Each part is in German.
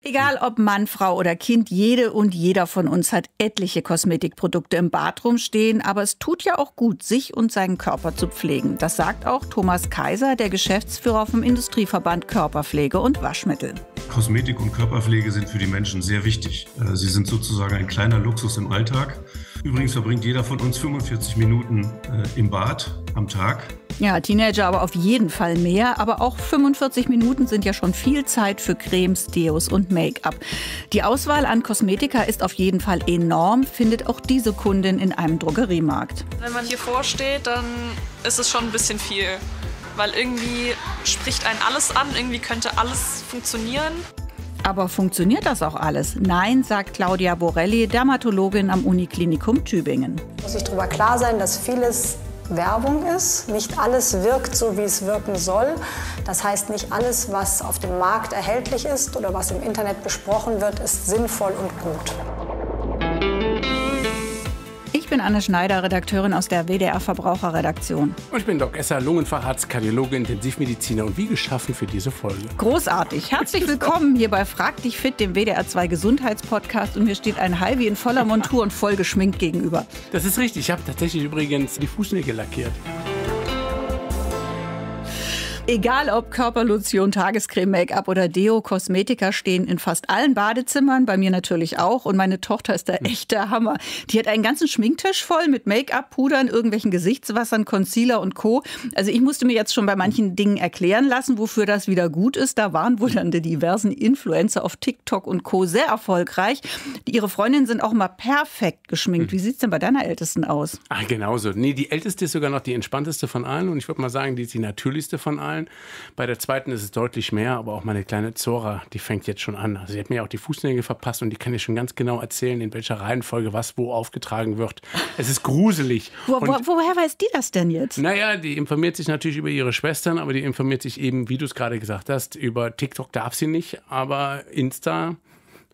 Egal ob Mann, Frau oder Kind, jede und jeder von uns hat etliche Kosmetikprodukte im Bad rumstehen, aber es tut ja auch gut, sich und seinen Körper zu pflegen. Das sagt auch Thomas Kaiser, der Geschäftsführer vom Industrieverband Körperpflege und Waschmittel. Kosmetik und Körperpflege sind für die Menschen sehr wichtig. Äh, sie sind sozusagen ein kleiner Luxus im Alltag. Übrigens verbringt jeder von uns 45 Minuten äh, im Bad am Tag. Ja, Teenager aber auf jeden Fall mehr. Aber auch 45 Minuten sind ja schon viel Zeit für Cremes, Deos und Make-up. Die Auswahl an Kosmetika ist auf jeden Fall enorm, findet auch diese Kundin in einem Drogeriemarkt. Wenn man hier vorsteht, dann ist es schon ein bisschen viel. Weil irgendwie spricht einen alles an, irgendwie könnte alles funktionieren. Aber funktioniert das auch alles? Nein, sagt Claudia Borelli, Dermatologin am Uniklinikum Tübingen. Muss ich darüber klar sein, dass vieles Werbung ist. Nicht alles wirkt so, wie es wirken soll. Das heißt, nicht alles, was auf dem Markt erhältlich ist oder was im Internet besprochen wird, ist sinnvoll und gut bin Anne Schneider, Redakteurin aus der WDR Verbraucherredaktion. Und ich bin Doc Esser, Lungenfacharzt, Kardiologe, Intensivmediziner und wie geschaffen für diese Folge. Großartig. Herzlich willkommen hier bei Frag dich fit, dem WDR 2 Gesundheitspodcast. Und mir steht ein Halvi in voller Montur und voll geschminkt gegenüber. Das ist richtig. Ich habe tatsächlich übrigens die Fußnägel lackiert. Egal ob Körperlotion, Tagescreme, Make-up oder Deo, Kosmetika stehen in fast allen Badezimmern, bei mir natürlich auch. Und meine Tochter ist der hm. echte Hammer. Die hat einen ganzen Schminktisch voll mit Make-up, Pudern, irgendwelchen Gesichtswassern, Concealer und Co. Also ich musste mir jetzt schon bei manchen hm. Dingen erklären lassen, wofür das wieder gut ist. Da waren wohl dann die diversen Influencer auf TikTok und Co. sehr erfolgreich. Ihre Freundinnen sind auch mal perfekt geschminkt. Hm. Wie sieht es denn bei deiner Ältesten aus? Ach, genauso. Nee, die Älteste ist sogar noch die entspannteste von allen. Und ich würde mal sagen, die ist die natürlichste von allen gefallen. Bei der zweiten ist es deutlich mehr, aber auch meine kleine Zora, die fängt jetzt schon an. Also sie hat mir auch die Fußnägel verpasst und die kann dir schon ganz genau erzählen, in welcher Reihenfolge was wo aufgetragen wird. Es ist gruselig. Wo, wo, woher weiß die das denn jetzt? Naja, die informiert sich natürlich über ihre Schwestern, aber die informiert sich eben, wie du es gerade gesagt hast, über TikTok darf sie nicht, aber Insta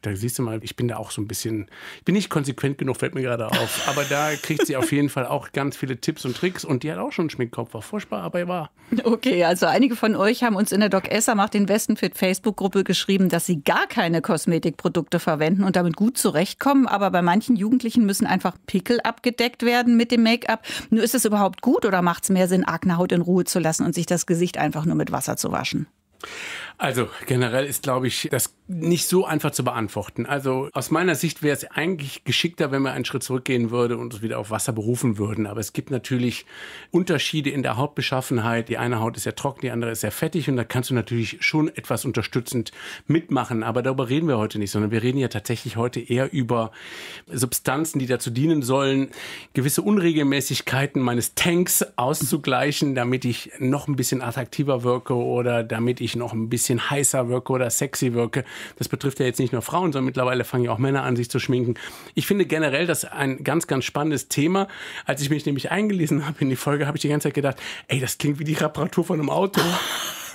da siehst du mal, ich bin da auch so ein bisschen, ich bin nicht konsequent genug, fällt mir gerade auf. Aber da kriegt sie auf jeden Fall auch ganz viele Tipps und Tricks und die hat auch schon einen Schminkkopf, war furchtbar, aber er war. Okay, also einige von euch haben uns in der Doc Esser macht den Westenfit Facebook-Gruppe geschrieben, dass sie gar keine Kosmetikprodukte verwenden und damit gut zurechtkommen. Aber bei manchen Jugendlichen müssen einfach Pickel abgedeckt werden mit dem Make-up. Nur ist es überhaupt gut oder macht es mehr Sinn, Aknehaut in Ruhe zu lassen und sich das Gesicht einfach nur mit Wasser zu waschen? Also generell ist, glaube ich, das nicht so einfach zu beantworten. Also aus meiner Sicht wäre es eigentlich geschickter, wenn wir einen Schritt zurückgehen würden und uns wieder auf Wasser berufen würden. Aber es gibt natürlich Unterschiede in der Hautbeschaffenheit. Die eine Haut ist sehr trocken, die andere ist sehr fettig und da kannst du natürlich schon etwas unterstützend mitmachen. Aber darüber reden wir heute nicht, sondern wir reden ja tatsächlich heute eher über Substanzen, die dazu dienen sollen, gewisse Unregelmäßigkeiten meines Tanks auszugleichen, damit ich noch ein bisschen attraktiver wirke oder damit ich noch ein bisschen bisschen heißer wirke oder sexy wirke. Das betrifft ja jetzt nicht nur Frauen, sondern mittlerweile fangen ja auch Männer an, sich zu schminken. Ich finde generell das ein ganz, ganz spannendes Thema. Als ich mich nämlich eingelesen habe in die Folge, habe ich die ganze Zeit gedacht, ey, das klingt wie die Reparatur von einem Auto.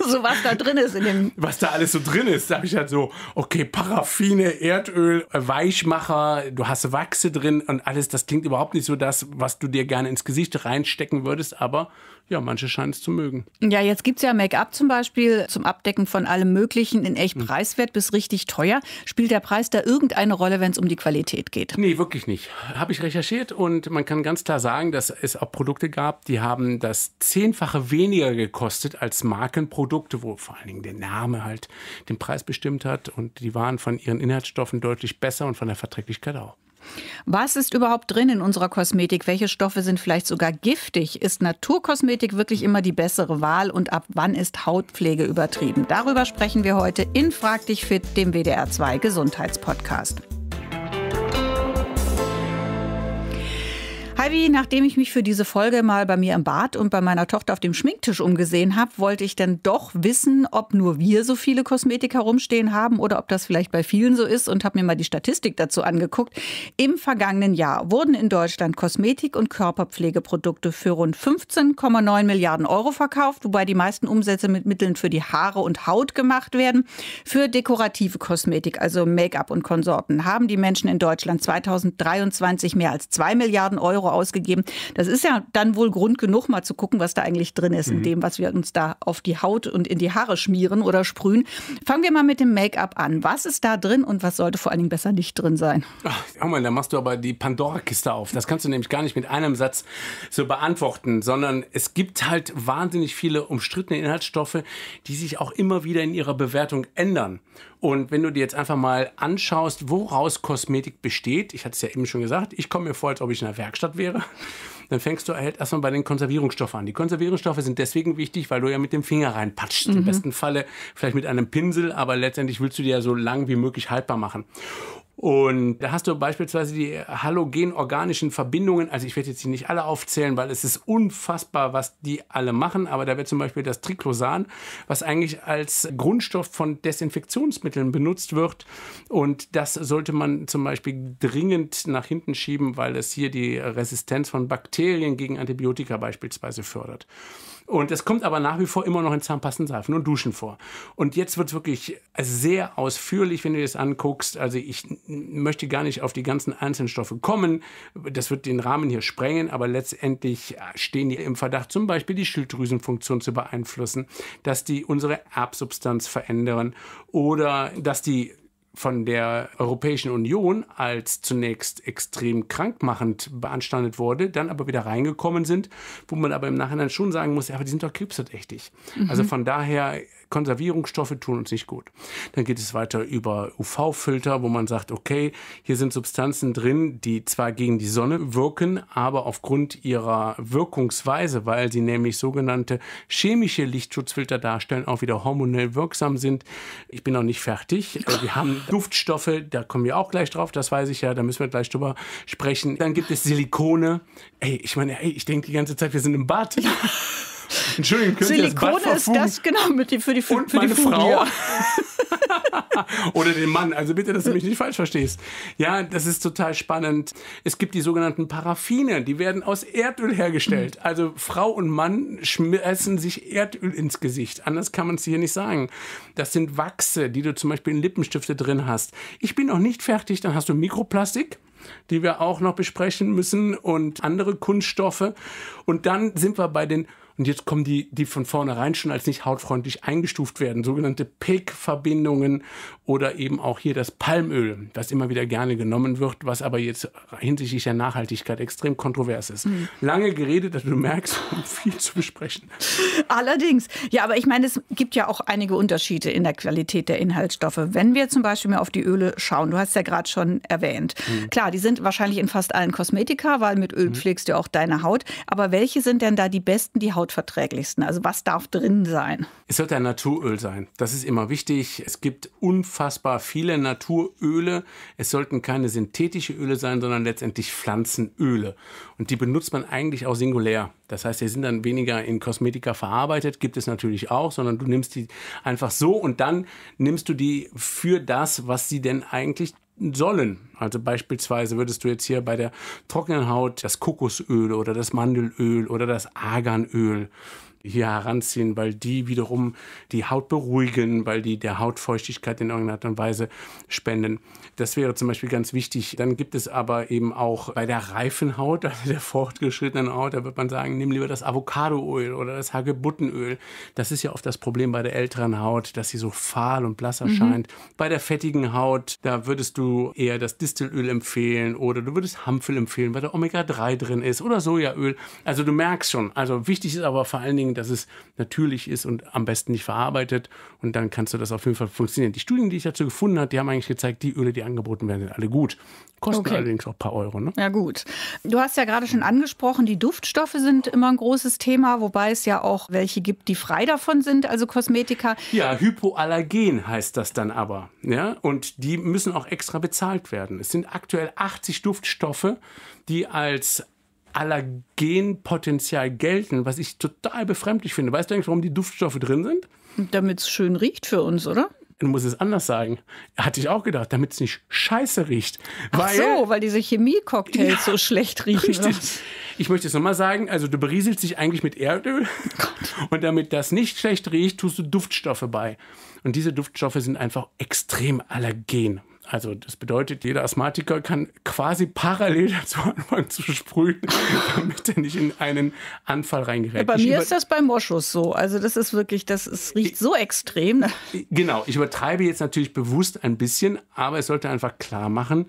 so was da drin ist in dem. Was da alles so drin ist, da habe ich halt so, okay, Paraffine, Erdöl, Weichmacher, du hast Wachse drin und alles, das klingt überhaupt nicht so das, was du dir gerne ins Gesicht reinstecken würdest, aber ja, manche scheinen es zu mögen. Ja, jetzt gibt es ja Make-up zum Beispiel zum Abdecken von allem Möglichen in echt hm. preiswert bis richtig teuer. Spielt der Preis da irgendeine Rolle, wenn es um die Qualität geht? Nee, wirklich nicht. Habe ich recherchiert und man kann ganz klar sagen, dass es auch Produkte gab, die haben das zehnfache weniger gekostet als Markenprodukte Produkte, wo vor allen Dingen der Name halt den Preis bestimmt hat. Und die waren von ihren Inhaltsstoffen deutlich besser und von der Verträglichkeit auch. Was ist überhaupt drin in unserer Kosmetik? Welche Stoffe sind vielleicht sogar giftig? Ist Naturkosmetik wirklich immer die bessere Wahl? Und ab wann ist Hautpflege übertrieben? Darüber sprechen wir heute in Frag dich fit, dem WDR 2 Gesundheitspodcast. Halvi, nachdem ich mich für diese Folge mal bei mir im Bad und bei meiner Tochter auf dem Schminktisch umgesehen habe, wollte ich dann doch wissen, ob nur wir so viele Kosmetik herumstehen haben oder ob das vielleicht bei vielen so ist und habe mir mal die Statistik dazu angeguckt. Im vergangenen Jahr wurden in Deutschland Kosmetik- und Körperpflegeprodukte für rund 15,9 Milliarden Euro verkauft, wobei die meisten Umsätze mit Mitteln für die Haare und Haut gemacht werden. Für dekorative Kosmetik, also Make-up und Konsorten, haben die Menschen in Deutschland 2023 mehr als 2 Milliarden Euro ausgegeben. Das ist ja dann wohl Grund genug, mal zu gucken, was da eigentlich drin ist, mhm. in dem, was wir uns da auf die Haut und in die Haare schmieren oder sprühen. Fangen wir mal mit dem Make-up an. Was ist da drin und was sollte vor allen Dingen besser nicht drin sein? Ach, mal, da machst du aber die Pandora-Kiste auf. Das kannst du nämlich gar nicht mit einem Satz so beantworten, sondern es gibt halt wahnsinnig viele umstrittene Inhaltsstoffe, die sich auch immer wieder in ihrer Bewertung ändern. Und wenn du dir jetzt einfach mal anschaust, woraus Kosmetik besteht, ich hatte es ja eben schon gesagt, ich komme mir vor, als ob ich in einer Werkstatt wäre, dann fängst du halt erstmal bei den Konservierungsstoffen an. Die Konservierungsstoffe sind deswegen wichtig, weil du ja mit dem Finger reinpatschst. Mhm. Im besten Falle vielleicht mit einem Pinsel, aber letztendlich willst du die ja so lang wie möglich haltbar machen. Und da hast du beispielsweise die halogenorganischen Verbindungen. Also ich werde jetzt nicht alle aufzählen, weil es ist unfassbar, was die alle machen. Aber da wird zum Beispiel das Triclosan, was eigentlich als Grundstoff von Desinfektionsmitteln benutzt wird. Und das sollte man zum Beispiel dringend nach hinten schieben, weil es hier die Resistenz von Bakterien gegen Antibiotika beispielsweise fördert. Und es kommt aber nach wie vor immer noch in Zahnpastenseifen und Duschen vor. Und jetzt wird es wirklich sehr ausführlich, wenn du dir das anguckst. Also ich möchte gar nicht auf die ganzen einzelnen Stoffe kommen. Das wird den Rahmen hier sprengen, aber letztendlich äh, stehen die im Verdacht, zum Beispiel die Schilddrüsenfunktion zu beeinflussen, dass die unsere Erbsubstanz verändern oder dass die von der Europäischen Union als zunächst extrem krankmachend beanstandet wurde, dann aber wieder reingekommen sind, wo man aber im Nachhinein schon sagen muss, aber die sind doch krebserträchtig. Also mhm. Also von daher Konservierungsstoffe tun uns nicht gut. Dann geht es weiter über UV-Filter, wo man sagt, okay, hier sind Substanzen drin, die zwar gegen die Sonne wirken, aber aufgrund ihrer Wirkungsweise, weil sie nämlich sogenannte chemische Lichtschutzfilter darstellen, auch wieder hormonell wirksam sind. Ich bin noch nicht fertig. Äh, wir haben Duftstoffe, da kommen wir auch gleich drauf, das weiß ich ja, da müssen wir gleich drüber sprechen. Dann gibt es Silikone. Ey, ich meine, ey, ich denke die ganze Zeit, wir sind im Bad. Entschuldigung, könnt Silikone ihr das ist das, genau, mit die, für die, für, und für meine die Frau. Oder den Mann. Also bitte, dass du mich nicht falsch verstehst. Ja, das ist total spannend. Es gibt die sogenannten Paraffine, die werden aus Erdöl hergestellt. Mhm. Also Frau und Mann schmeißen sich Erdöl ins Gesicht. Anders kann man es hier nicht sagen. Das sind Wachse, die du zum Beispiel in Lippenstifte drin hast. Ich bin noch nicht fertig, dann hast du Mikroplastik die wir auch noch besprechen müssen und andere Kunststoffe. Und dann sind wir bei den und jetzt kommen die, die von vornherein schon als nicht hautfreundlich eingestuft werden, sogenannte PIG-Verbindungen oder eben auch hier das Palmöl, das immer wieder gerne genommen wird, was aber jetzt hinsichtlich der Nachhaltigkeit extrem kontrovers ist. Mhm. Lange geredet, dass du merkst, um viel zu besprechen. Allerdings. Ja, aber ich meine, es gibt ja auch einige Unterschiede in der Qualität der Inhaltsstoffe. Wenn wir zum Beispiel mal auf die Öle schauen, du hast ja gerade schon erwähnt. Mhm. Klar, die sind wahrscheinlich in fast allen Kosmetika, weil mit Öl mhm. pflegst du auch deine Haut. Aber welche sind denn da die besten, die Haut hautverträglichsten? Also was darf drin sein? Es sollte ein Naturöl sein. Das ist immer wichtig. Es gibt unfassbar viele Naturöle. Es sollten keine synthetischen Öle sein, sondern letztendlich Pflanzenöle. Und die benutzt man eigentlich auch singulär. Das heißt, die sind dann weniger in Kosmetika verarbeitet, gibt es natürlich auch, sondern du nimmst die einfach so und dann nimmst du die für das, was sie denn eigentlich sollen. Also beispielsweise würdest du jetzt hier bei der trockenen Haut das Kokosöl oder das Mandelöl oder das Arganöl hier heranziehen, weil die wiederum die Haut beruhigen, weil die der Hautfeuchtigkeit in irgendeiner Art und Weise spenden. Das wäre zum Beispiel ganz wichtig. Dann gibt es aber eben auch bei der reifen Haut, also der fortgeschrittenen Haut, da wird man sagen, nimm lieber das Avocadoöl oder das Hagebuttenöl. Das ist ja oft das Problem bei der älteren Haut, dass sie so fahl und blass mhm. erscheint. Mhm. Bei der fettigen Haut, da würdest du eher das Distelöl empfehlen oder du würdest Hampfel empfehlen, weil da Omega-3 drin ist oder Sojaöl. Also du merkst schon, also wichtig ist aber vor allen Dingen, zeigen, dass es natürlich ist und am besten nicht verarbeitet. Und dann kannst du das auf jeden Fall funktionieren. Die Studien, die ich dazu gefunden habe, die haben eigentlich gezeigt, die Öle, die angeboten werden, sind alle gut. Kosten okay. allerdings auch ein paar Euro. Ne? Ja gut. Du hast ja gerade schon angesprochen, die Duftstoffe sind immer ein großes Thema, wobei es ja auch welche gibt, die frei davon sind, also Kosmetika. Ja, Hypoallergen heißt das dann aber. Ja? Und die müssen auch extra bezahlt werden. Es sind aktuell 80 Duftstoffe, die als Allergenpotenzial gelten, was ich total befremdlich finde. Weißt du eigentlich, warum die Duftstoffe drin sind? Damit es schön riecht für uns, oder? Du musst es anders sagen. Hatte ich auch gedacht, damit es nicht scheiße riecht. Weil, Ach so, weil diese Chemie-Cocktails ja, so schlecht riechen. Richtig. Was? Ich möchte es nochmal sagen, also du berieselst dich eigentlich mit Erdöl oh und damit das nicht schlecht riecht, tust du Duftstoffe bei. Und diese Duftstoffe sind einfach extrem allergen. Also das bedeutet, jeder Asthmatiker kann quasi parallel dazu anfangen zu sprühen, damit er nicht in einen Anfall reingerät. Ja, bei ich mir ist das beim Moschus so. Also das ist wirklich, das ist, riecht so extrem. Ne? Genau, ich übertreibe jetzt natürlich bewusst ein bisschen, aber es sollte einfach klar machen,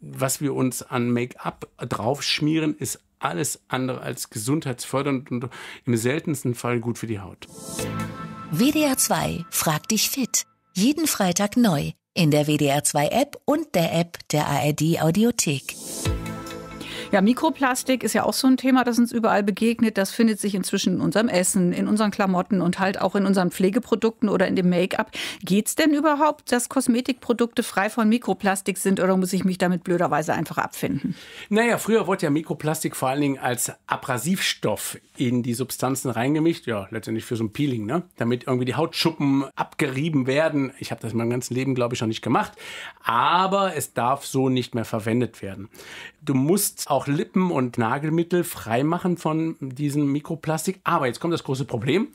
was wir uns an Make-up draufschmieren, ist alles andere als gesundheitsfördernd und im seltensten Fall gut für die Haut. WDR 2 Frag dich fit. Jeden Freitag neu in der WDR2 App und der App der ARD Audiothek. Ja, Mikroplastik ist ja auch so ein Thema, das uns überall begegnet. Das findet sich inzwischen in unserem Essen, in unseren Klamotten und halt auch in unseren Pflegeprodukten oder in dem Make-up. Geht es denn überhaupt, dass Kosmetikprodukte frei von Mikroplastik sind oder muss ich mich damit blöderweise einfach abfinden? Naja, früher wurde ja Mikroplastik vor allen Dingen als Abrasivstoff in die Substanzen reingemischt. Ja, letztendlich für so ein Peeling, ne? Damit irgendwie die Hautschuppen abgerieben werden. Ich habe das in meinem ganzen Leben, glaube ich, noch nicht gemacht. Aber es darf so nicht mehr verwendet werden. Du musst auch Lippen und Nagelmittel freimachen von diesem Mikroplastik. Aber jetzt kommt das große Problem.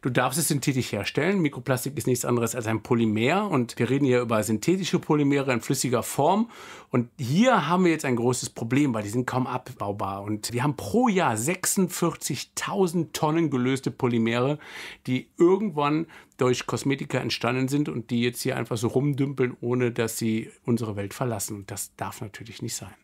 Du darfst es synthetisch herstellen. Mikroplastik ist nichts anderes als ein Polymer und wir reden hier über synthetische Polymere in flüssiger Form. Und hier haben wir jetzt ein großes Problem, weil die sind kaum abbaubar. Und wir haben pro Jahr 46.000 Tonnen gelöste Polymere, die irgendwann durch Kosmetika entstanden sind und die jetzt hier einfach so rumdümpeln, ohne dass sie unsere Welt verlassen. Und das darf natürlich nicht sein.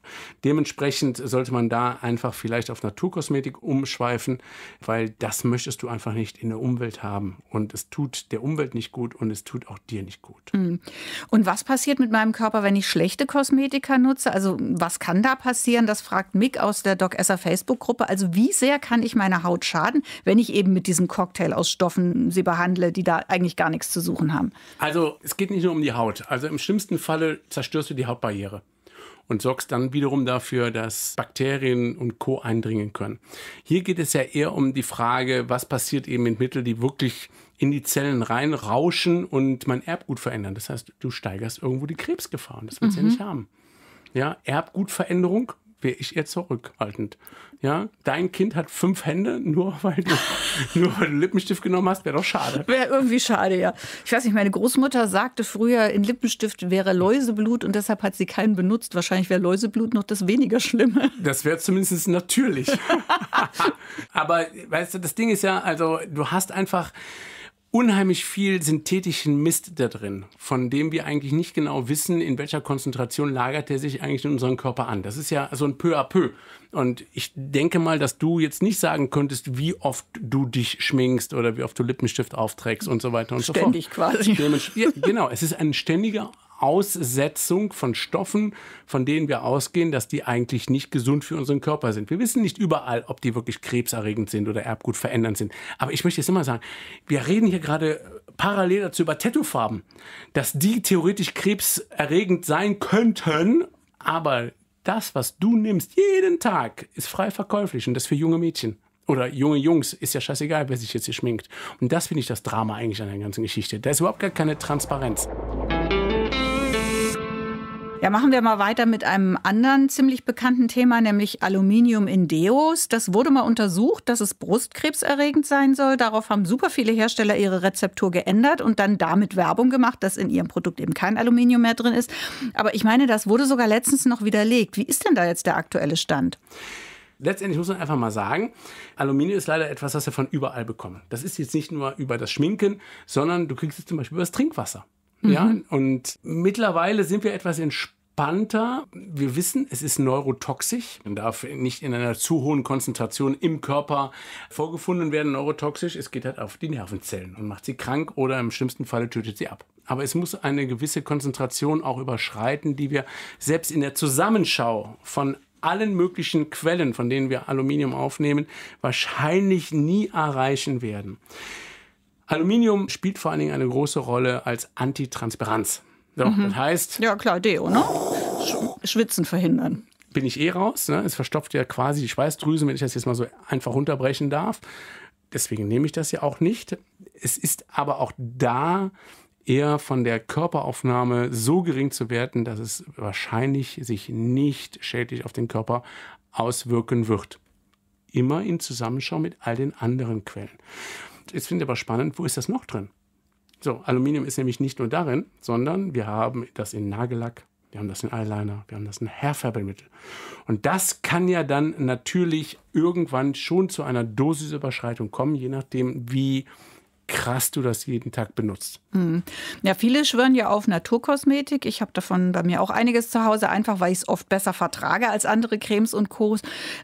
Dementsprechend sollte man da einfach vielleicht auf Naturkosmetik umschweifen, weil das möchtest du einfach nicht in der Umwelt haben. Und es tut der Umwelt nicht gut und es tut auch dir nicht gut. Hm. Und was passiert mit meinem Körper, wenn ich schlechte Kosmetika nutze? Also was kann da passieren? Das fragt Mick aus der Doc Esser Facebook-Gruppe. Also wie sehr kann ich meiner Haut schaden, wenn ich eben mit diesem Cocktail aus Stoffen sie behandle, die da eigentlich gar nichts zu suchen haben. Also es geht nicht nur um die Haut. Also im schlimmsten Falle zerstörst du die Hautbarriere und sorgst dann wiederum dafür, dass Bakterien und Co. eindringen können. Hier geht es ja eher um die Frage, was passiert eben mit Mitteln, die wirklich in die Zellen reinrauschen und mein Erbgut verändern. Das heißt, du steigerst irgendwo die Krebsgefahr und das willst du mhm. ja nicht haben. Ja, Erbgutveränderung wäre ich eher zurückhaltend. Ja, dein Kind hat fünf Hände, nur weil du, nur weil du Lippenstift genommen hast, wäre doch schade. Wäre irgendwie schade, ja. Ich weiß nicht, meine Großmutter sagte früher, in Lippenstift wäre Läuseblut und deshalb hat sie keinen benutzt. Wahrscheinlich wäre Läuseblut noch das weniger Schlimme. Das wäre zumindest natürlich. Aber weißt du, das Ding ist ja, also du hast einfach unheimlich viel synthetischen Mist da drin, von dem wir eigentlich nicht genau wissen, in welcher Konzentration lagert der sich eigentlich in unserem Körper an. Das ist ja so ein peu à peu. Und ich denke mal, dass du jetzt nicht sagen könntest, wie oft du dich schminkst oder wie oft du Lippenstift aufträgst und so weiter und Ständig so fort. Ständig quasi. Ja, genau, es ist ein ständiger Aussetzung von Stoffen, von denen wir ausgehen, dass die eigentlich nicht gesund für unseren Körper sind. Wir wissen nicht überall, ob die wirklich krebserregend sind oder erbgutverändernd sind. Aber ich möchte jetzt immer sagen, wir reden hier gerade parallel dazu über Tattoofarben, dass die theoretisch krebserregend sein könnten, aber das, was du nimmst, jeden Tag, ist frei verkäuflich und das für junge Mädchen oder junge Jungs, ist ja scheißegal, wer sich jetzt hier schminkt. Und das finde ich das Drama eigentlich an der ganzen Geschichte. Da ist überhaupt gar keine Transparenz. Ja, machen wir mal weiter mit einem anderen ziemlich bekannten Thema, nämlich Aluminium in Deos. Das wurde mal untersucht, dass es brustkrebserregend sein soll. Darauf haben super viele Hersteller ihre Rezeptur geändert und dann damit Werbung gemacht, dass in ihrem Produkt eben kein Aluminium mehr drin ist. Aber ich meine, das wurde sogar letztens noch widerlegt. Wie ist denn da jetzt der aktuelle Stand? letztendlich muss man einfach mal sagen, Aluminium ist leider etwas, was wir von überall bekommen. Das ist jetzt nicht nur über das Schminken, sondern du kriegst es zum Beispiel über das Trinkwasser. Ja, mhm. und mittlerweile sind wir etwas entspannter Panther, wir wissen, es ist neurotoxisch, Man darf nicht in einer zu hohen Konzentration im Körper vorgefunden werden, neurotoxisch. Es geht halt auf die Nervenzellen und macht sie krank oder im schlimmsten Falle tötet sie ab. Aber es muss eine gewisse Konzentration auch überschreiten, die wir selbst in der Zusammenschau von allen möglichen Quellen, von denen wir Aluminium aufnehmen, wahrscheinlich nie erreichen werden. Aluminium spielt vor allen Dingen eine große Rolle als Antitransparenz. So, mhm. Das heißt. Ja, klar, Deo, ne? Sch Schwitzen verhindern. Bin ich eh raus. Ne? Es verstopft ja quasi die Schweißdrüse, wenn ich das jetzt mal so einfach runterbrechen darf. Deswegen nehme ich das ja auch nicht. Es ist aber auch da eher von der Körperaufnahme so gering zu werten, dass es wahrscheinlich sich nicht schädlich auf den Körper auswirken wird. Immer in Zusammenschau mit all den anderen Quellen. Jetzt finde ich aber spannend, wo ist das noch drin? So, Aluminium ist nämlich nicht nur darin, sondern wir haben das in Nagellack, wir haben das in Eyeliner, wir haben das in Haarfärbemittel. Und das kann ja dann natürlich irgendwann schon zu einer Dosisüberschreitung kommen, je nachdem, wie krass du das jeden Tag benutzt. Hm. Ja, viele schwören ja auf Naturkosmetik. Ich habe davon bei mir auch einiges zu Hause, einfach weil ich es oft besser vertrage als andere Cremes und Co.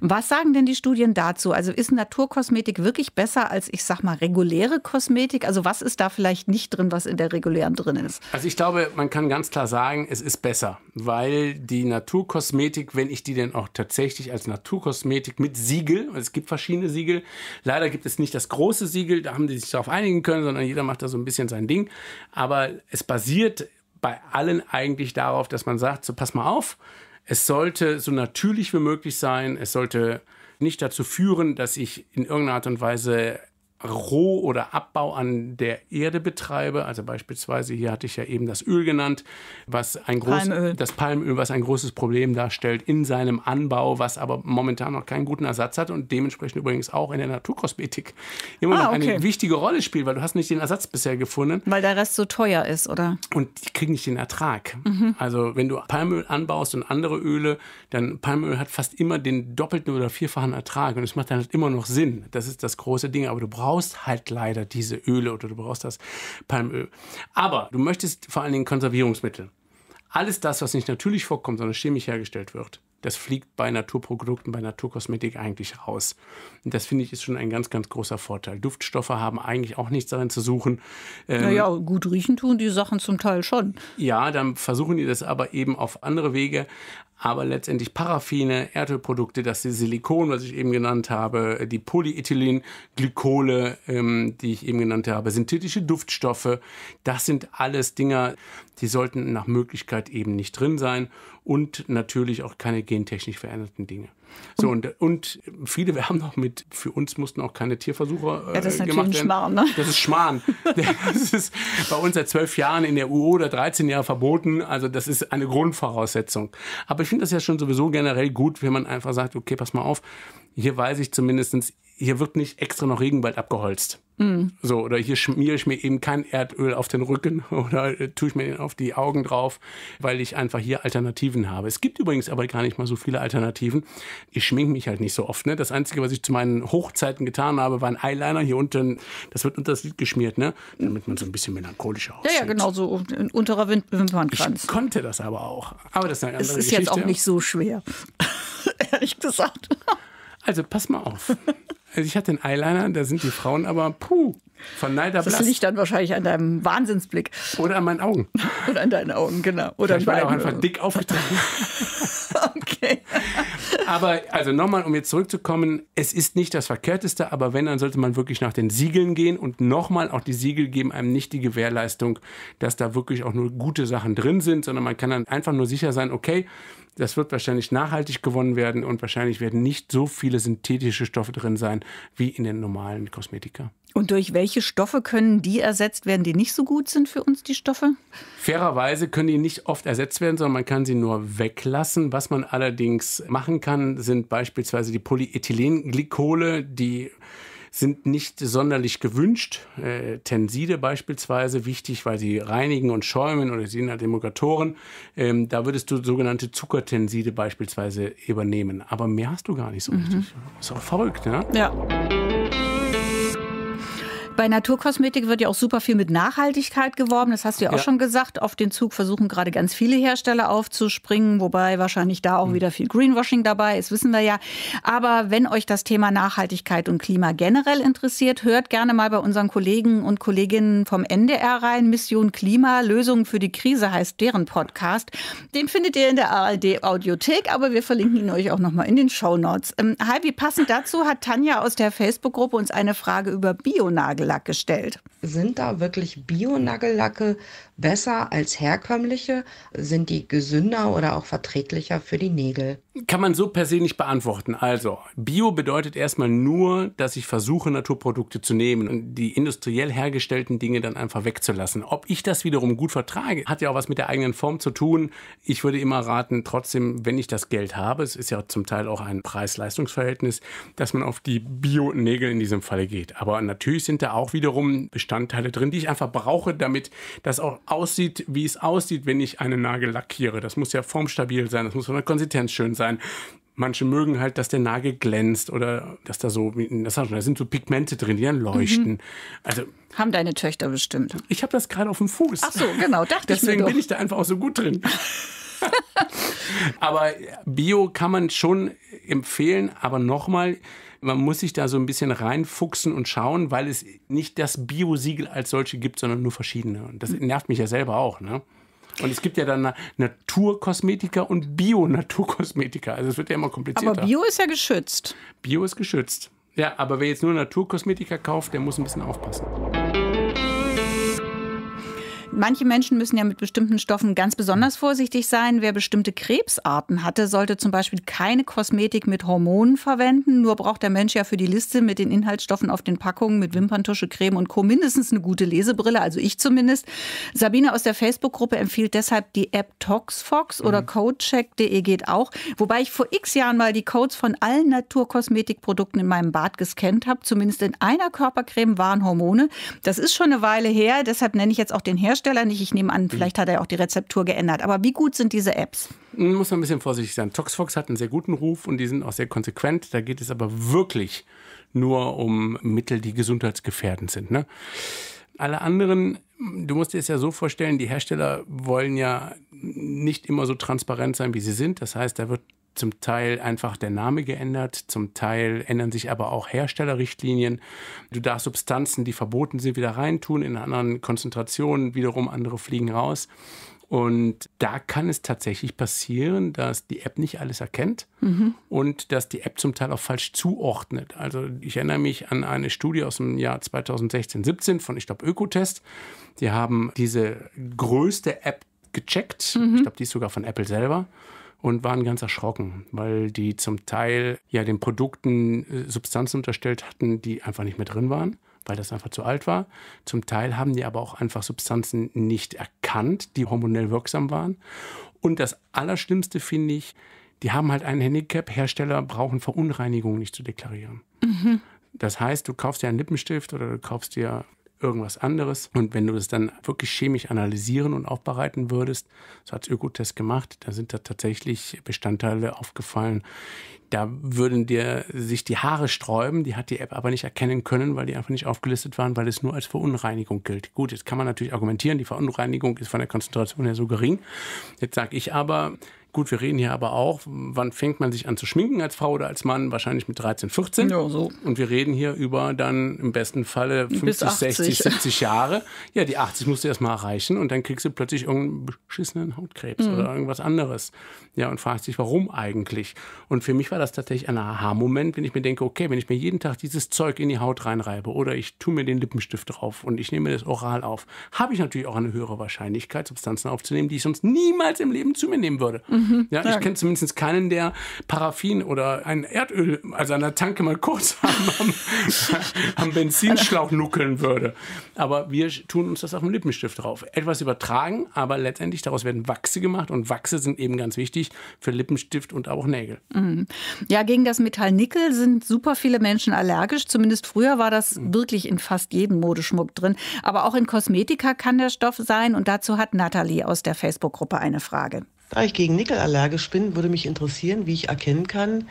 Was sagen denn die Studien dazu? Also ist Naturkosmetik wirklich besser als, ich sag mal, reguläre Kosmetik? Also was ist da vielleicht nicht drin, was in der regulären drin ist? Also ich glaube, man kann ganz klar sagen, es ist besser, weil die Naturkosmetik, wenn ich die denn auch tatsächlich als Naturkosmetik mit Siegel, es gibt verschiedene Siegel, leider gibt es nicht das große Siegel, da haben die sich darauf einig, einigen können, sondern jeder macht da so ein bisschen sein Ding. Aber es basiert bei allen eigentlich darauf, dass man sagt, so pass mal auf, es sollte so natürlich wie möglich sein, es sollte nicht dazu führen, dass ich in irgendeiner Art und Weise Roh- oder Abbau an der Erde betreibe, also beispielsweise hier hatte ich ja eben das Öl genannt, was ein großes Palmöl. das Palmöl, was ein großes Problem darstellt in seinem Anbau, was aber momentan noch keinen guten Ersatz hat und dementsprechend übrigens auch in der Naturkosmetik immer ah, noch okay. eine wichtige Rolle spielt, weil du hast nicht den Ersatz bisher gefunden, weil der Rest so teuer ist, oder? Und die kriegen nicht den Ertrag. Mhm. Also, wenn du Palmöl anbaust und andere Öle, dann Palmöl hat fast immer den doppelten oder vierfachen Ertrag und es macht dann halt immer noch Sinn. Das ist das große Ding, aber du brauchst brauchst halt leider diese Öle oder du brauchst das Palmöl. Aber du möchtest vor allen Dingen Konservierungsmittel. Alles das, was nicht natürlich vorkommt, sondern chemisch hergestellt wird, das fliegt bei Naturprodukten, bei Naturkosmetik eigentlich raus. Und das finde ich ist schon ein ganz, ganz großer Vorteil. Duftstoffe haben eigentlich auch nichts darin zu suchen. Ähm, naja, gut riechen tun die Sachen zum Teil schon. Ja, dann versuchen die das aber eben auf andere Wege aber letztendlich Paraffine, Erdölprodukte, das ist Silikon, was ich eben genannt habe, äh, die Polyethylenglykole, ähm, die ich eben genannt habe, synthetische Duftstoffe, das sind alles Dinger, die sollten nach Möglichkeit eben nicht drin sein und natürlich auch keine gentechnisch veränderten Dinge. So, und, und viele werden noch mit, für uns mussten auch keine Tierversuche äh, ja, das ist äh, natürlich gemacht werden. Schmarrn, ne? Das ist Schmarrn. das ist bei uns seit zwölf Jahren in der UO oder 13 Jahre verboten. Also das ist eine Grundvoraussetzung. Aber ich finde das ja schon sowieso generell gut, wenn man einfach sagt, okay, pass mal auf, hier weiß ich zumindestens, hier wird nicht extra noch Regenwald abgeholzt. Mhm. So, oder hier schmiere ich mir eben kein Erdöl auf den Rücken oder äh, tue ich mir auf die Augen drauf, weil ich einfach hier Alternativen habe. Es gibt übrigens aber gar nicht mal so viele Alternativen. Ich schminke mich halt nicht so oft. Ne? Das Einzige, was ich zu meinen Hochzeiten getan habe, war ein Eyeliner hier unten. Das wird unter das Lid geschmiert, ne? damit man so ein bisschen melancholischer aussieht. Ja, ja, genau so ein unterer Wimpernkranz. Ich konnte das aber auch. Aber das ist eine andere Es ist Geschichte. jetzt auch nicht so schwer, ehrlich gesagt. Also pass mal auf. Also ich hatte den Eyeliner, da sind die Frauen aber puh, von Neider Das liegt dann wahrscheinlich an deinem Wahnsinnsblick. Oder an meinen Augen. Oder an deinen Augen, genau. Oder ich war auch einfach dick aufgetragen. okay. Aber also nochmal, um jetzt zurückzukommen, es ist nicht das Verkehrteste, aber wenn, dann sollte man wirklich nach den Siegeln gehen und nochmal, auch die Siegel geben einem nicht die Gewährleistung, dass da wirklich auch nur gute Sachen drin sind, sondern man kann dann einfach nur sicher sein, okay, das wird wahrscheinlich nachhaltig gewonnen werden und wahrscheinlich werden nicht so viele synthetische Stoffe drin sein wie in den normalen Kosmetika. Und durch welche Stoffe können die ersetzt werden, die nicht so gut sind für uns, die Stoffe? Fairerweise können die nicht oft ersetzt werden, sondern man kann sie nur weglassen. Was man allerdings machen kann, sind beispielsweise die Polyethylenglykole, die sind nicht sonderlich gewünscht. Äh, Tenside beispielsweise wichtig, weil sie reinigen und schäumen oder sie sind halt Emulgatoren. Ähm, da würdest du sogenannte Zuckertenside beispielsweise übernehmen. Aber mehr hast du gar nicht so mhm. richtig. Ist auch verrückt, ne? Ja. Bei Naturkosmetik wird ja auch super viel mit Nachhaltigkeit geworben. Das hast du ja auch ja. schon gesagt. Auf den Zug versuchen gerade ganz viele Hersteller aufzuspringen, wobei wahrscheinlich da auch mhm. wieder viel Greenwashing dabei ist, wissen wir ja. Aber wenn euch das Thema Nachhaltigkeit und Klima generell interessiert, hört gerne mal bei unseren Kollegen und Kolleginnen vom NDR rein. Mission Klima, Lösungen für die Krise heißt deren Podcast. Den findet ihr in der ARD Audiothek, aber wir verlinken ihn euch auch nochmal in den Show Notes. Ähm, hi, passend dazu hat Tanja aus der Facebook-Gruppe uns eine Frage über Bionagel Nagellack gestellt. Sind da wirklich Bio-Nagellacke besser als herkömmliche? Sind die gesünder oder auch verträglicher für die Nägel? Kann man so per se nicht beantworten. Also, Bio bedeutet erstmal nur, dass ich versuche, Naturprodukte zu nehmen und die industriell hergestellten Dinge dann einfach wegzulassen. Ob ich das wiederum gut vertrage, hat ja auch was mit der eigenen Form zu tun. Ich würde immer raten, trotzdem, wenn ich das Geld habe, es ist ja zum Teil auch ein Preis-Leistungs-Verhältnis, dass man auf die Bio-Nägel in diesem Falle geht. Aber natürlich sind da auch wiederum Bestandteile drin, die ich einfach brauche, damit das auch aussieht, wie es aussieht, wenn ich einen Nagel lackiere. Das muss ja formstabil sein, das muss von der Konsistenz schön sein sein. Manche mögen halt, dass der Nagel glänzt oder dass da so, das, da sind so Pigmente drin, die dann mhm. leuchten. Mhm. Also haben deine Töchter bestimmt. Ich habe das gerade auf dem Fuß. Ach so, genau, dachte Deswegen ich mir doch. bin ich da einfach auch so gut drin. aber Bio kann man schon empfehlen, aber nochmal, man muss sich da so ein bisschen reinfuchsen und schauen, weil es nicht das Bio-Siegel als solche gibt, sondern nur verschiedene. Und das mhm. nervt mich ja selber auch, ne? Und es gibt ja dann Naturkosmetika und bio naturkosmetika Also es wird ja immer komplizierter. Aber Bio ist ja geschützt. Bio ist geschützt. Ja, aber wer jetzt nur Naturkosmetika kauft, der muss ein bisschen aufpassen. Manche Menschen müssen ja mit bestimmten Stoffen ganz besonders vorsichtig sein. Wer bestimmte Krebsarten hatte, sollte zum Beispiel keine Kosmetik mit Hormonen verwenden. Nur braucht der Mensch ja für die Liste mit den Inhaltsstoffen auf den Packungen mit Wimperntusche, Creme und Co. mindestens eine gute Lesebrille, also ich zumindest. Sabine aus der Facebook-Gruppe empfiehlt deshalb die App ToxFox oder mhm. CodeCheck.de geht auch. Wobei ich vor x Jahren mal die Codes von allen Naturkosmetikprodukten in meinem Bad gescannt habe. Zumindest in einer Körpercreme waren Hormone. Das ist schon eine Weile her, deshalb nenne ich jetzt auch den Hersteller. Hersteller nicht. Ich nehme an, mhm. vielleicht hat er auch die Rezeptur geändert. Aber wie gut sind diese Apps? Mm, muss man ein bisschen vorsichtig sein. Toxfox hat einen sehr guten Ruf und die sind auch sehr konsequent. Da geht es aber wirklich nur um Mittel, die gesundheitsgefährdend sind. Ne? Alle anderen, du musst dir es ja so vorstellen, die Hersteller wollen ja nicht immer so transparent sein, wie sie sind. Das heißt, da wird zum Teil einfach der Name geändert, zum Teil ändern sich aber auch Herstellerrichtlinien. Du darfst Substanzen, die verboten sind, wieder reintun, in anderen Konzentrationen, wiederum andere fliegen raus. Und da kann es tatsächlich passieren, dass die App nicht alles erkennt mhm. und dass die App zum Teil auch falsch zuordnet. Also ich erinnere mich an eine Studie aus dem Jahr 2016, 17 von, ich glaube, Ökotest. Die haben diese größte App gecheckt. Mhm. Ich glaube, die ist sogar von Apple selber und waren ganz erschrocken, weil die zum Teil ja den Produkten äh, Substanzen unterstellt hatten, die einfach nicht mehr drin waren weil das einfach zu alt war. Zum Teil haben die aber auch einfach Substanzen nicht erkannt, die hormonell wirksam waren. Und das Allerschlimmste finde ich, die haben halt ein Handicap. Hersteller brauchen Verunreinigungen nicht zu deklarieren. Mhm. Das heißt, du kaufst dir einen Lippenstift oder du kaufst dir irgendwas anderes. Und wenn du das dann wirklich chemisch analysieren und aufbereiten würdest, so hat es Ökotest gemacht, da sind da tatsächlich Bestandteile aufgefallen. Da würden dir sich die Haare sträuben, die hat die App aber nicht erkennen können, weil die einfach nicht aufgelistet waren, weil es nur als Verunreinigung gilt. Gut, jetzt kann man natürlich argumentieren, die Verunreinigung ist von der Konzentration her so gering. Jetzt sage ich aber, Gut, wir reden hier aber auch, wann fängt man sich an zu schminken als Frau oder als Mann? Wahrscheinlich mit 13, 14. Ja, so. Und wir reden hier über dann im besten Falle 50, 60, 70 Jahre. Ja, die 80 musst du erstmal erreichen und dann kriegst du plötzlich irgendeinen beschissenen Hautkrebs mhm. oder irgendwas anderes. Ja, und fragst dich, warum eigentlich? Und für mich war das tatsächlich ein Aha-Moment, wenn ich mir denke, okay, wenn ich mir jeden Tag dieses Zeug in die Haut reinreibe oder ich tue mir den Lippenstift drauf und ich nehme das oral auf, habe ich natürlich auch eine höhere Wahrscheinlichkeit, Substanzen aufzunehmen, die ich sonst niemals im Leben zu mir nehmen würde. Mhm. Ja, ich kenne zumindest keinen, der Paraffin oder ein Erdöl, also an der Tanke mal kurz am, am Benzinschlauch nuckeln würde. Aber wir tun uns das auf dem Lippenstift drauf. Etwas übertragen, aber letztendlich daraus werden Wachse gemacht und Wachse sind eben ganz wichtig für Lippenstift und auch Nägel. Mhm. Ja, gegen das Metall Nickel sind super viele Menschen allergisch. Zumindest früher war das mhm. wirklich in fast jedem Modeschmuck drin. Aber auch in Kosmetika kann der Stoff sein und dazu hat Nathalie aus der Facebook-Gruppe eine Frage. Da ich gegen Nickel allergisch bin, würde mich interessieren, wie ich erkennen kann,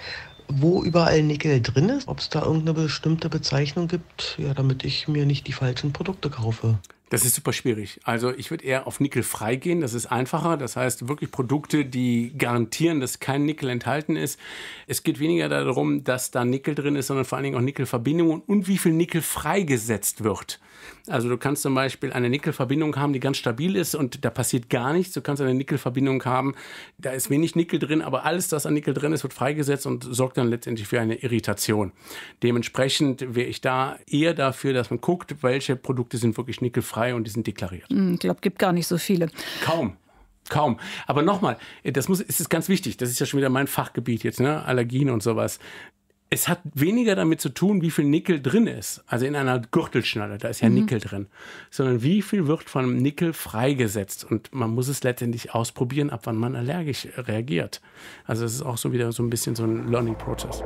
wo überall Nickel drin ist, ob es da irgendeine bestimmte Bezeichnung gibt, ja, damit ich mir nicht die falschen Produkte kaufe. Das ist super schwierig. Also ich würde eher auf Nickel frei gehen, das ist einfacher. Das heißt wirklich Produkte, die garantieren, dass kein Nickel enthalten ist. Es geht weniger darum, dass da Nickel drin ist, sondern vor allen Dingen auch Nickelverbindungen und wie viel Nickel freigesetzt wird. Also du kannst zum Beispiel eine Nickelverbindung haben, die ganz stabil ist und da passiert gar nichts. Du kannst eine Nickelverbindung haben, da ist wenig Nickel drin, aber alles, was an Nickel drin ist, wird freigesetzt und sorgt dann letztendlich für eine Irritation. Dementsprechend wäre ich da eher dafür, dass man guckt, welche Produkte sind wirklich nickelfrei frei und die sind deklariert. Hm, ich glaube, gibt gar nicht so viele. Kaum. Kaum. Aber nochmal, äh, das muss, es ist ganz wichtig, das ist ja schon wieder mein Fachgebiet jetzt, ne? Allergien und sowas. Es hat weniger damit zu tun, wie viel Nickel drin ist. Also in einer Gürtelschnalle, da ist ja mhm. Nickel drin. Sondern wie viel wird von Nickel freigesetzt. Und man muss es letztendlich ausprobieren, ab wann man allergisch reagiert. Also es ist auch so wieder so ein bisschen so ein Learning-Prozess.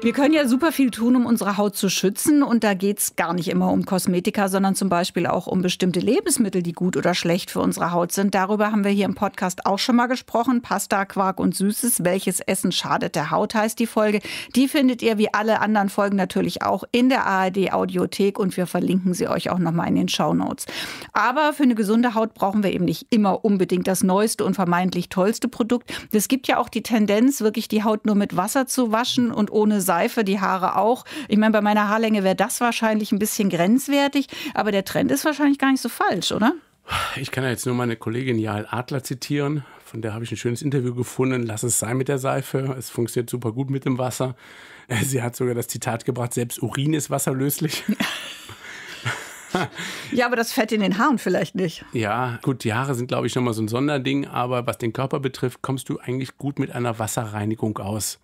Wir können ja super viel tun, um unsere Haut zu schützen. Und da geht es gar nicht immer um Kosmetika, sondern zum Beispiel auch um bestimmte Lebensmittel, die gut oder schlecht für unsere Haut sind. Darüber haben wir hier im Podcast auch schon mal gesprochen. Pasta, Quark und Süßes. Welches Essen schadet der Haut, heißt die Folge. Die findet ihr wie alle anderen Folgen natürlich auch in der ARD Audiothek und wir verlinken sie euch auch nochmal in den Show Notes. Aber für eine gesunde Haut brauchen wir eben nicht immer unbedingt das neueste und vermeintlich tollste Produkt. Es gibt ja auch die Tendenz, wirklich die Haut nur mit Wasser zu waschen und ohne Seife, die Haare auch. Ich meine, bei meiner Haarlänge wäre das wahrscheinlich ein bisschen grenzwertig, aber der Trend ist wahrscheinlich gar nicht so falsch, oder? Ich kann ja jetzt nur meine Kollegin Jael Adler zitieren, von der habe ich ein schönes Interview gefunden. Lass es sein mit der Seife, es funktioniert super gut mit dem Wasser. Sie hat sogar das Zitat gebracht, selbst Urin ist wasserlöslich. ja, aber das Fett in den Haaren vielleicht nicht. Ja, gut, die Haare sind, glaube ich, nochmal so ein Sonderding, aber was den Körper betrifft, kommst du eigentlich gut mit einer Wasserreinigung aus.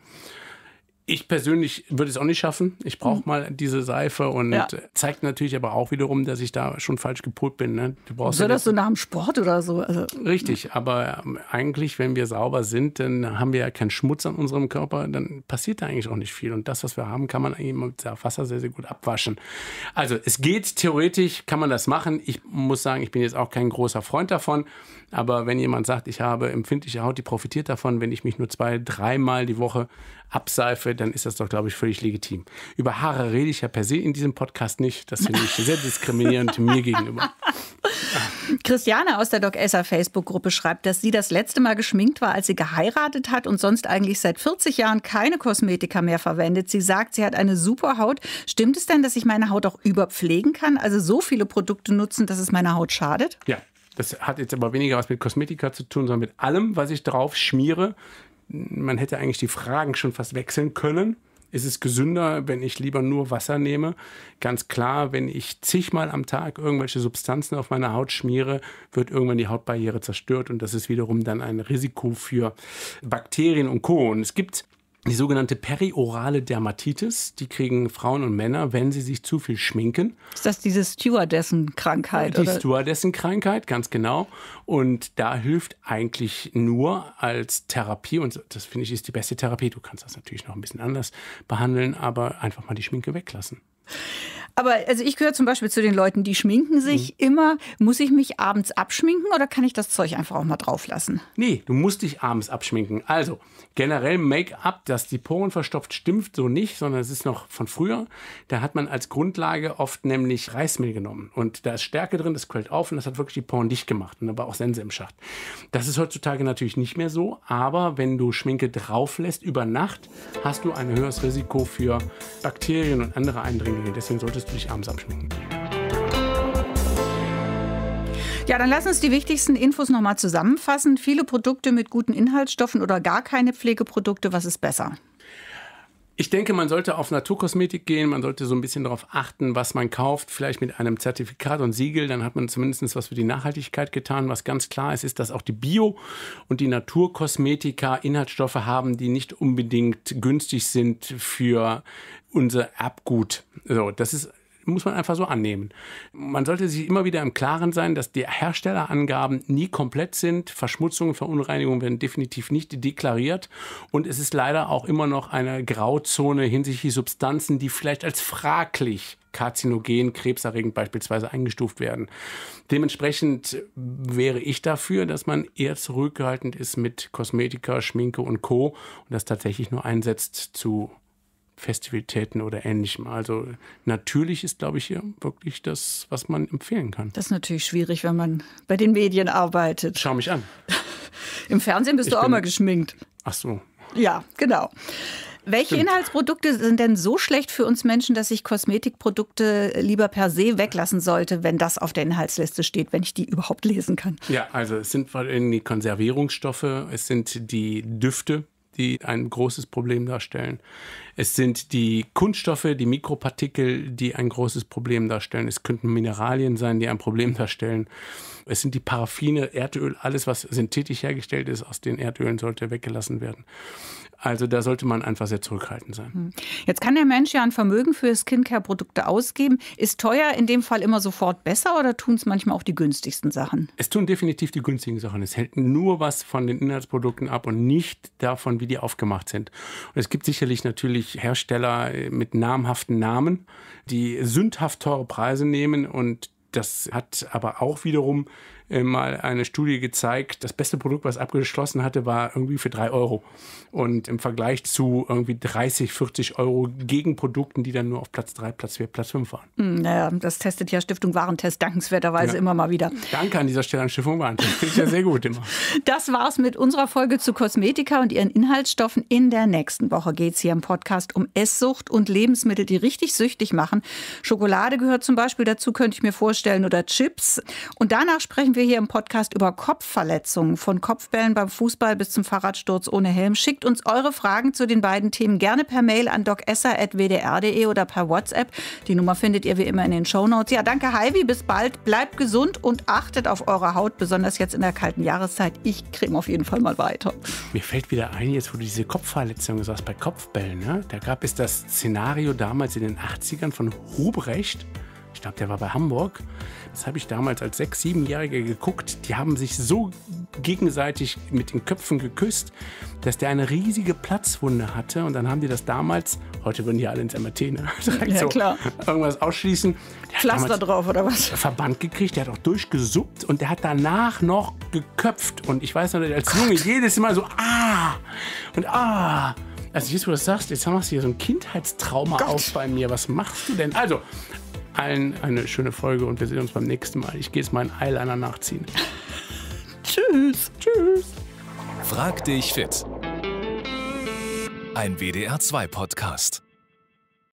Ich persönlich würde es auch nicht schaffen. Ich brauche mhm. mal diese Seife und ja. zeigt natürlich aber auch wiederum, dass ich da schon falsch gepult bin. Ne? Du brauchst Soll ja das so nach dem Sport oder so? Also, richtig, aber ähm, eigentlich, wenn wir sauber sind, dann haben wir ja keinen Schmutz an unserem Körper, dann passiert da eigentlich auch nicht viel. Und das, was wir haben, kann man eigentlich mit Wasser sehr, sehr gut abwaschen. Also es geht theoretisch, kann man das machen. Ich muss sagen, ich bin jetzt auch kein großer Freund davon. Aber wenn jemand sagt, ich habe empfindliche Haut, die profitiert davon, wenn ich mich nur zwei, dreimal die Woche abseife, dann ist das doch, glaube ich, völlig legitim. Über Haare rede ich ja per se in diesem Podcast nicht. Das finde ich sehr diskriminierend mir gegenüber. Christiane aus der Doc Esser Facebook-Gruppe schreibt, dass sie das letzte Mal geschminkt war, als sie geheiratet hat und sonst eigentlich seit 40 Jahren keine Kosmetika mehr verwendet. Sie sagt, sie hat eine super Haut. Stimmt es denn, dass ich meine Haut auch überpflegen kann? Also so viele Produkte nutzen, dass es meiner Haut schadet? Ja, das hat jetzt aber weniger was mit Kosmetika zu tun, sondern mit allem, was ich drauf schmiere, man hätte eigentlich die Fragen schon fast wechseln können. Ist es gesünder, wenn ich lieber nur Wasser nehme? Ganz klar, wenn ich zigmal am Tag irgendwelche Substanzen auf meine Haut schmiere, wird irgendwann die Hautbarriere zerstört und das ist wiederum dann ein Risiko für Bakterien und Co. Und es gibt die sogenannte periorale Dermatitis. Die kriegen Frauen und Männer, wenn sie sich zu viel schminken. Ist das diese Stewardessen-Krankheit? Die Stewardessen-Krankheit, ganz genau. Und da hilft eigentlich nur als Therapie, und das finde ich ist die beste Therapie, du kannst das natürlich noch ein bisschen anders behandeln, aber einfach mal die Schminke weglassen. Aber also ich gehöre zum Beispiel zu den Leuten, die schminken sich mhm. immer. Muss ich mich abends abschminken oder kann ich das Zeug einfach auch mal drauf lassen? Nee, du musst dich abends abschminken. Also generell Make-up, dass die Poren verstopft, stimmt so nicht, sondern es ist noch von früher. Da hat man als Grundlage oft nämlich Reismehl genommen. Und da ist Stärke drin, das quält auf und das hat wirklich die Poren dicht gemacht. Und da war auch Sense im Schacht. Das ist heutzutage natürlich nicht mehr so. Aber wenn du Schminke drauf lässt über Nacht, hast du ein höheres Risiko für Bakterien und andere Eindringlinge. Familie. Deswegen solltest du dich abends abschminken. Ja, dann lass uns die wichtigsten Infos nochmal zusammenfassen. Viele Produkte mit guten Inhaltsstoffen oder gar keine Pflegeprodukte, was ist besser? Ich denke, man sollte auf Naturkosmetik gehen, man sollte so ein bisschen darauf achten, was man kauft, vielleicht mit einem Zertifikat und Siegel, dann hat man zumindest was für die Nachhaltigkeit getan. Was ganz klar ist, ist, dass auch die Bio- und die Naturkosmetika Inhaltsstoffe haben, die nicht unbedingt günstig sind für unser Erbgut. So, das ist muss man einfach so annehmen. Man sollte sich immer wieder im Klaren sein, dass die Herstellerangaben nie komplett sind. Verschmutzungen und Verunreinigungen werden definitiv nicht deklariert. Und es ist leider auch immer noch eine Grauzone hinsichtlich Substanzen, die vielleicht als fraglich karzinogen, krebserregend beispielsweise eingestuft werden. Dementsprechend wäre ich dafür, dass man eher zurückhaltend ist mit Kosmetika, Schminke und Co. und das tatsächlich nur einsetzt zu Festivitäten oder ähnlichem. Also natürlich ist, glaube ich, hier wirklich das, was man empfehlen kann. Das ist natürlich schwierig, wenn man bei den Medien arbeitet. Schau mich an. Im Fernsehen bist ich du auch mal geschminkt. Ach so. Ja, genau. Welche Stimmt. Inhaltsprodukte sind denn so schlecht für uns Menschen, dass ich Kosmetikprodukte lieber per se weglassen sollte, wenn das auf der Inhaltsliste steht, wenn ich die überhaupt lesen kann? Ja, also es sind die Konservierungsstoffe, es sind die Düfte, die ein großes Problem darstellen. Es sind die Kunststoffe, die Mikropartikel, die ein großes Problem darstellen. Es könnten Mineralien sein, die ein Problem darstellen. Es sind die Paraffine, Erdöl, alles, was synthetisch hergestellt ist aus den Erdölen, sollte weggelassen werden. Also da sollte man einfach sehr zurückhaltend sein. Hm. Jetzt kann der Mensch ja ein Vermögen für Skincare-Produkte ausgeben. Ist teuer in dem Fall immer sofort besser oder tun es manchmal auch die günstigsten Sachen? Es tun definitiv die günstigen Sachen. Es hält nur was von den Inhaltsprodukten ab und nicht davon, wie die aufgemacht sind. Und es gibt sicherlich natürlich Hersteller äh, mit namhaften Namen, die sündhaft teure Preise nehmen und das hat aber auch wiederum äh, mal eine Studie gezeigt, das beste Produkt, was abgeschlossen hatte, war irgendwie für 3 Euro. Und im Vergleich zu irgendwie 30, 40 Euro gegen Produkten, die dann nur auf Platz 3, Platz 4, Platz 5 waren. Naja, hm, das testet ja Stiftung Warentest dankenswerterweise ja. immer mal wieder. Danke an dieser Stelle an Stiftung Warentest. Finde ich ja sehr gut immer. Das war's mit unserer Folge zu Kosmetika und ihren Inhaltsstoffen. In der nächsten Woche geht es hier im Podcast um Esssucht und Lebensmittel, die richtig süchtig machen. Schokolade gehört zum Beispiel dazu, könnte ich mir vorstellen, oder Chips. Und danach sprechen wir hier im Podcast über Kopfverletzungen, von Kopfbällen beim Fußball bis zum Fahrradsturz ohne Helm. Schickt uns eure Fragen zu den beiden Themen gerne per Mail an docesser.wdr.de oder per WhatsApp. Die Nummer findet ihr wie immer in den Show Notes. Ja, danke Heidi, bis bald. Bleibt gesund und achtet auf eure Haut, besonders jetzt in der kalten Jahreszeit. Ich creme auf jeden Fall mal weiter. Mir fällt wieder ein, jetzt wo du diese Kopfverletzung sagst, bei Kopfbällen, ne? da gab es das Szenario damals in den 80ern von Hubrecht glaube, der war bei Hamburg. Das habe ich damals als sechs, siebenjähriger geguckt. Die haben sich so gegenseitig mit den Köpfen geküsst, dass der eine riesige Platzwunde hatte. Und dann haben die das damals, heute würden die alle ins MRT, ne? Direkt ja, so klar. irgendwas ausschließen. Der Pflaster drauf oder was? Verband gekriegt, der hat auch durchgesuppt und der hat danach noch geköpft. Und ich weiß noch, als Junge jedes Mal so, ah! Und ah! Also jetzt, wo du das sagst, jetzt machst du hier so ein Kindheitstrauma Gott. auf bei mir. Was machst du denn? Also, allen eine schöne Folge und wir sehen uns beim nächsten Mal. Ich gehe jetzt meinen Eyeliner nachziehen. Tschüss. Tschüss. Frag dich fit. Ein WDR 2 Podcast.